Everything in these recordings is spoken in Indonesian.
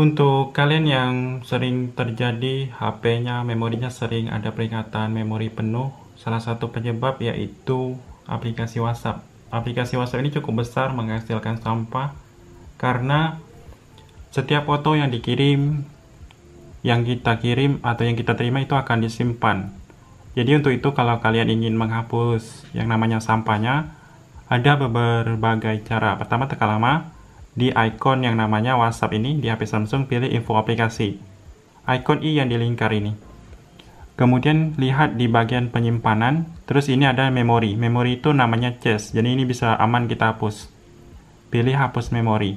Untuk kalian yang sering terjadi HP-nya, memorinya sering ada peringatan memori penuh, salah satu penyebab yaitu aplikasi WhatsApp. Aplikasi WhatsApp ini cukup besar menghasilkan sampah karena setiap foto yang dikirim, yang kita kirim atau yang kita terima itu akan disimpan. Jadi untuk itu kalau kalian ingin menghapus yang namanya sampahnya, ada berbagai cara. Pertama, tekan lama di icon yang namanya WhatsApp ini, di HP Samsung pilih info aplikasi. Icon i yang dilingkar ini. Kemudian lihat di bagian penyimpanan, terus ini ada memori. Memori itu namanya cache, jadi ini bisa aman kita hapus. Pilih hapus memori.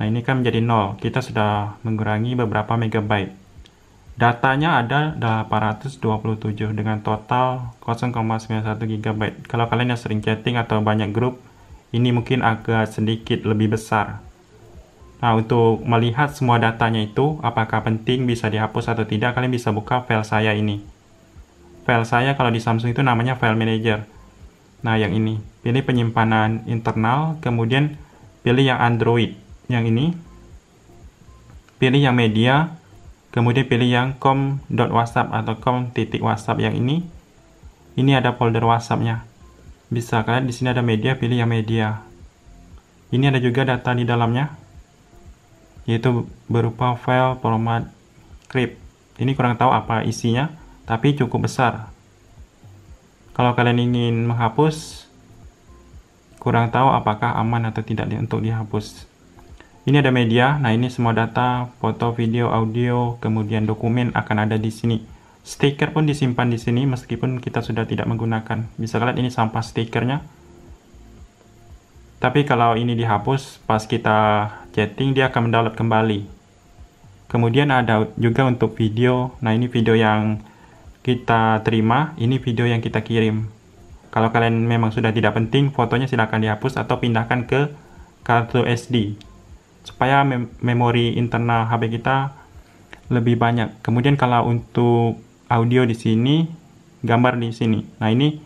Nah ini kan menjadi nol kita sudah mengurangi beberapa megabyte. Datanya ada 827 dengan total 0,91 GB. Kalau kalian yang sering chatting atau banyak grup, ini mungkin agak sedikit lebih besar. Nah, untuk melihat semua datanya itu, apakah penting bisa dihapus atau tidak, kalian bisa buka file saya ini. File saya kalau di Samsung itu namanya file manager. Nah, yang ini. Pilih penyimpanan internal, kemudian pilih yang Android, yang ini. Pilih yang media, kemudian pilih yang com.whatsapp atau com.whatsapp yang ini. Ini ada folder WhatsApp-nya. Bisa kalian di sini ada media, pilih yang media. Ini ada juga data di dalamnya, yaitu berupa file format script. Ini kurang tahu apa isinya, tapi cukup besar. Kalau kalian ingin menghapus, kurang tahu apakah aman atau tidak untuk dihapus. Ini ada media, nah ini semua data, foto, video, audio, kemudian dokumen akan ada di sini. Stiker pun disimpan di sini meskipun kita sudah tidak menggunakan. Bisa kalian ini sampah stikernya. Tapi kalau ini dihapus, pas kita chatting dia akan mendownload kembali. Kemudian ada juga untuk video. Nah ini video yang kita terima, ini video yang kita kirim. Kalau kalian memang sudah tidak penting, fotonya silahkan dihapus atau pindahkan ke kartu SD. Supaya mem memori internal HP kita lebih banyak. Kemudian kalau untuk audio di sini, gambar di sini. Nah, ini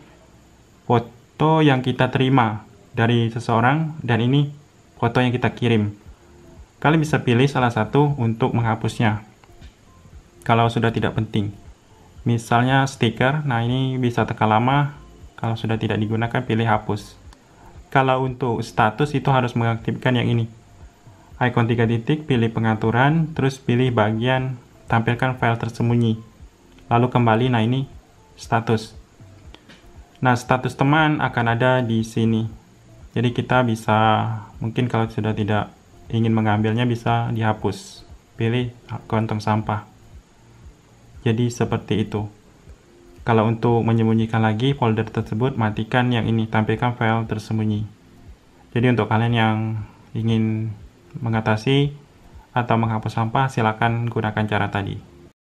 foto yang kita terima dari seseorang dan ini foto yang kita kirim. Kalian bisa pilih salah satu untuk menghapusnya. Kalau sudah tidak penting. Misalnya stiker, nah ini bisa tekan lama. Kalau sudah tidak digunakan, pilih hapus. Kalau untuk status itu harus mengaktifkan yang ini. Icon tiga titik, pilih pengaturan, terus pilih bagian tampilkan file tersembunyi lalu kembali nah ini status nah status teman akan ada di sini jadi kita bisa mungkin kalau sudah tidak ingin mengambilnya bisa dihapus pilih kantong sampah jadi seperti itu kalau untuk menyembunyikan lagi folder tersebut matikan yang ini tampilkan file tersembunyi jadi untuk kalian yang ingin mengatasi atau menghapus sampah silakan gunakan cara tadi